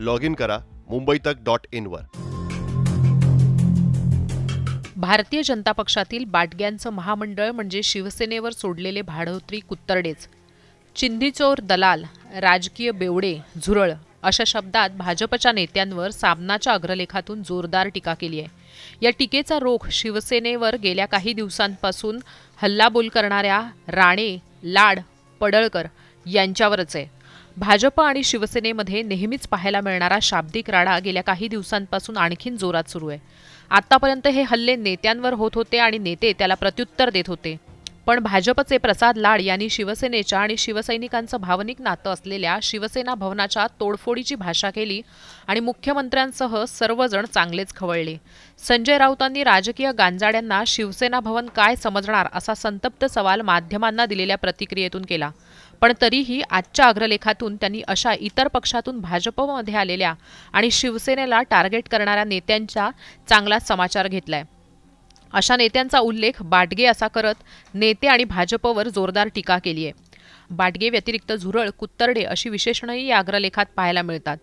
log in करा मुंबई तक dot इनवर भारतीय जनता पक्षातील बाटग्यांचं महामंडळ म्हणजे शिवसेनेवर सोडलेले भाडोत्री कुत्तरडेच चिंधीचोर दलाल राजकीय बेवडे झुरळ अशा शब्दात भाजपच्या नेत्यांवर सामनाच्या अग्रलेखातून जोरदार टीका केली आहे या टीकेचा रोख शिवसेनेवर गेल्या काही दिवसांपासून हल्लाबोल करणाऱ्या राणे लाड पडळकर यांच्यावरच आहे भाजप आणि शिवसेनेमध्ये नेहमीच पाहायला मिळणारा शाब्दिक राडा गेल्या काही दिवसांपासून आणखीन जोरात सुरू आहे आतापर्यंत हे हल्ले नेत्यांवर होत होते आणि नेते त्याला प्रत्युत्तर देत होते पण भाजपचे प्रसाद लाड यांनी शिवसेनेच्या आणि शिवसैनिकांचं भावनिक नातं असलेल्या शिवसेना भवनाच्या तोडफोडीची भाषा केली आणि मुख्यमंत्र्यांसह सर्वजण चांगलेच खवळले संजय राऊतांनी राजकीय गांजाड्यांना शिवसेना भवन काय समजणार असा संतप्त सवाल माध्यमांना दिलेल्या प्रतिक्रियेतून केला पण तरीही आजच्या अग्रलेखातून त्यांनी अशा इतर पक्षातून भाजपमध्ये आलेल्या आणि शिवसेनेला टार्गेट करणाऱ्या नेत्यांचा चांगला समाचार घेतलाय अशा नेत्यांचा उल्लेख बाटगे असा करत नेते आणि भाजपवर जोरदार टीका केली आहे बाटगे व्यतिरिक्त झुरळ कुत्तरडे अशी विशेषणही या अग्रलेखात पाहायला मिळतात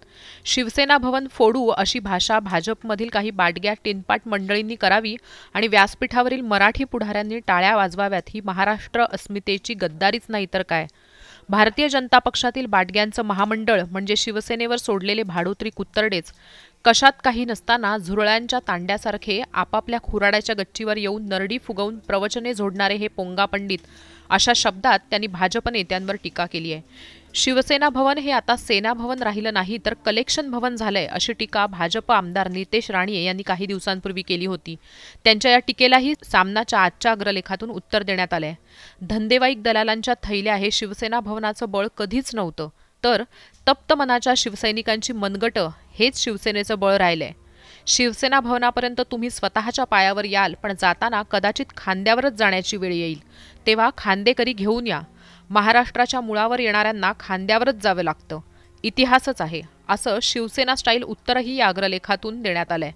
शिवसेना भवन फोडू अशी भाषा भाजपमधील काही बाटग्या टिनपाट मंडळींनी करावी आणि व्यासपीठावरील मराठी पुढाऱ्यांनी टाळ्या वाजवाव्यात ही महाराष्ट्र अस्मितेची गद्दारीच नाही तर काय भारतीय जनता पक्षातील बाटग्यांचं महामंडळ म्हणजे शिवसेनेवर सोडलेले भाडोत्री कुत्तरडेच कशात काही नसताना झुरळ्यांच्या तांड्यासारखे आपापल्या खुराड्याच्या गच्चीवर येऊन नरडी फुगवून प्रवचने झोडणारे हे पोंगा पंडित अशा शब्दात त्यांनी भाजप नेत्यांवर टीका केली आहे शिवसेना भवन हे आता सेना भवन राहिलं नाही तर कलेक्शन भवन झालंय अशी टीका भाजप आमदार नितेश राणे यांनी काही दिवसांपूर्वी केली होती त्यांच्या या टीकेलाही सामनाच्या आजच्या अग्रलेखातून उत्तर देण्यात आलंय धंदेवाईक दलालांच्या थैल्या हे शिवसेना भवनाचं बळ कधीच नव्हतं तर तप्त मनाच्या शिवसैनिकांची मनगट हेच शिवसेनेचं बळ राहिलंय शिवसेना भवनापर्यंत तुम्ही स्वतःच्या पायावर याल पण जाताना कदाचित खांद्यावरच जाण्याची वेळ येईल तेव्हा खांदेकरी घेऊन या महाराष्ट्राच्या मुळावर येणाऱ्यांना खांद्यावरच जावं लागतं इतिहासच आहे असं शिवसेना स्टाईल उत्तरही या अग्रलेखातून देण्यात आलंय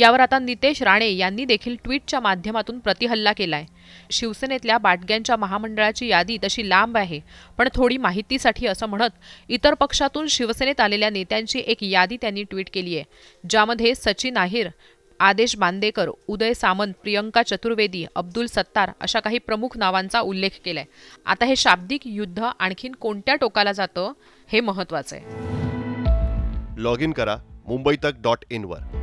यावर आता नितेश राणे यांनी देखील ट्विटच्या माध्यमातून प्रतिहल्ला केलाय शिवसेनेतल्या बाटग्यांच्या महामंडळाची यादी तशी लांब आहे पण थोडी माहितीसाठी असं म्हणत इतर पक्षातून शिवसेनेत आलेल्या नेत्यांची एक यादी त्यांनी ट्विट केली आहे ज्यामध्ये सचिन आहीर आदेश बांदेकर उदय सामंत प्रियंका चतुर्वेदी अब्दुल सत्तार अशा काही प्रमुख नावांचा उल्लेख केलाय आता हे शाब्दिक युद्ध आणखीन कोणत्या टोकाला जातं हे महत्वाचं आहे लॉग इन करा मुंबई तक डॉट इनवर